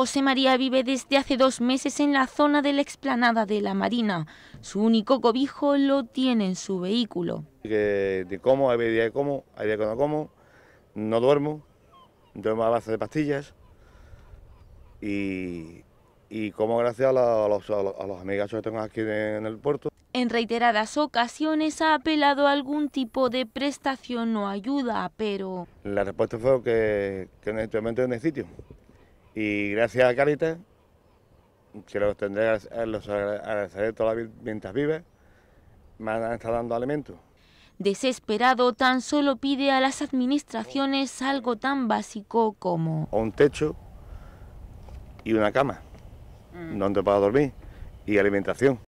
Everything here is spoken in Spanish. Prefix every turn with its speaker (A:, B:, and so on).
A: José María vive desde hace dos meses en la zona de la explanada de la Marina. Su único cobijo lo tiene en su vehículo.
B: de cómo hay días que como, hay días que no como, no duermo, duermo a base de pastillas y, como gracias a, los, a, que tengo aquí en el puerto.
A: En reiteradas ocasiones ha apelado a algún tipo de prestación o ayuda, pero...
B: La respuesta fue que, que en el sitio. Y gracias a Caritas, que los tendré a los mientras vive, me han estado dando alimento.
A: Desesperado, tan solo pide a las administraciones algo tan básico como...
B: Un techo y una cama, mm. donde pueda dormir y alimentación.